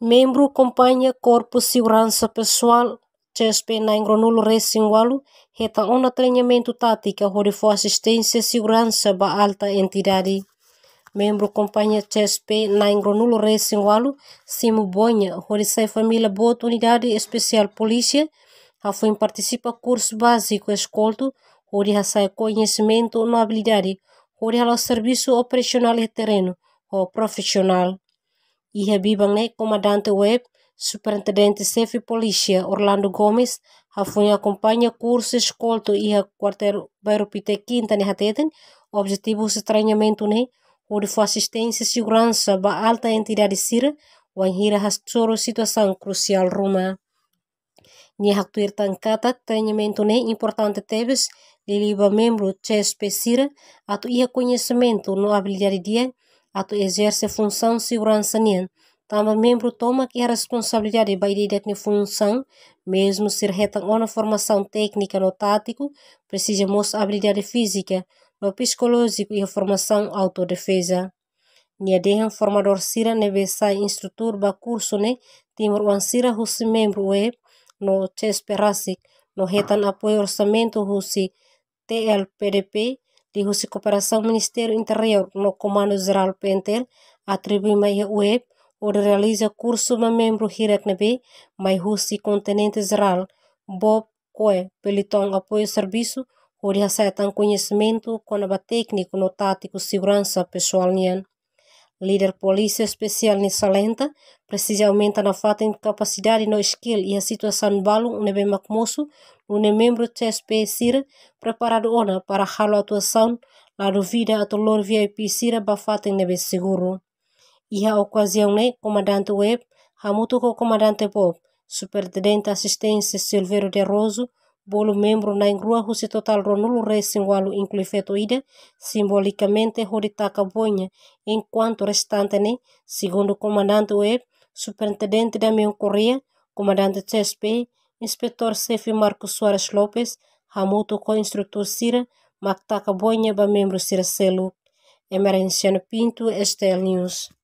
membro companhia Corpo Segurança Pessoal, (CSP) na Ingronul Recingualo, reta um treinamento tática onde for assistência segurança ba alta entidade. Membro companhia CSP na Ingronul Recingualo, Simo Bonha, onde sai família boa unidade especial polícia, a participa curso básico escolto, onde sai conhecimento no habilidade, onde serviço operacional e terreno, ou profissional. Iha bibangne comandante Webb, superintendente chefe polícia Orlando Gomes, hafunha acompanha curso escolto iha quartel Bairupite quinta ne hateten, objetivo treinamento ne, onde foi assistência e segurança ba alta entidade sira, wanhira hastoro situação crucial ruma. Nia tuir tangkata treinamento ne importante teves, liliba membro CSP sira, ato iha conhecimento no habilidade dia, atau exerce função segurança nian. Tamba membro toma que é a responsabilidade vai direto na função, mesmo ser reta uma formação técnica no tático, precisa mostrar habilidade física, no psicológico e a formação autodefesa. Nia dehan formador sira nebesa instrutor ba curso ne timor wan sira husi membro web no chesperasic no retan apoio orçamento rusi TLPDP Dihusi Cooperação Ministério Interior no Comando Geral Pentel, atribui a web onde realiza curso de membro hirak nabe rússia husi continente geral Bob Coe pelitão apoio serviço onde de conhecimento com a técnica no tático segurança pessoal nian. Líder polícia especial em Salenta, precisamente na falta de capacidade no skill e a situação de um bem macmoso, um membro TSP sir preparado ona para halo atuação lá do vida a tolor VIP sir bafata é em nebe seguro. E a ocasião né, comandante web, hamuto com comandante Bob, superintendente assistência Silveiro de Roso, bolo membro na ingrua husi total ronulu resingualu inclifetoide, simbolicamente horitaka boinha, enquanto restante ne, né? segundo o comandante web, superintendente Damião Correa, comandante CSP, inspetor-chefe Marcos Soares Lopes, Ramuto com instrutor Cira, Mactaca Boinha, ba membro Cira Selo, Emerenciano Pinto, Estel News.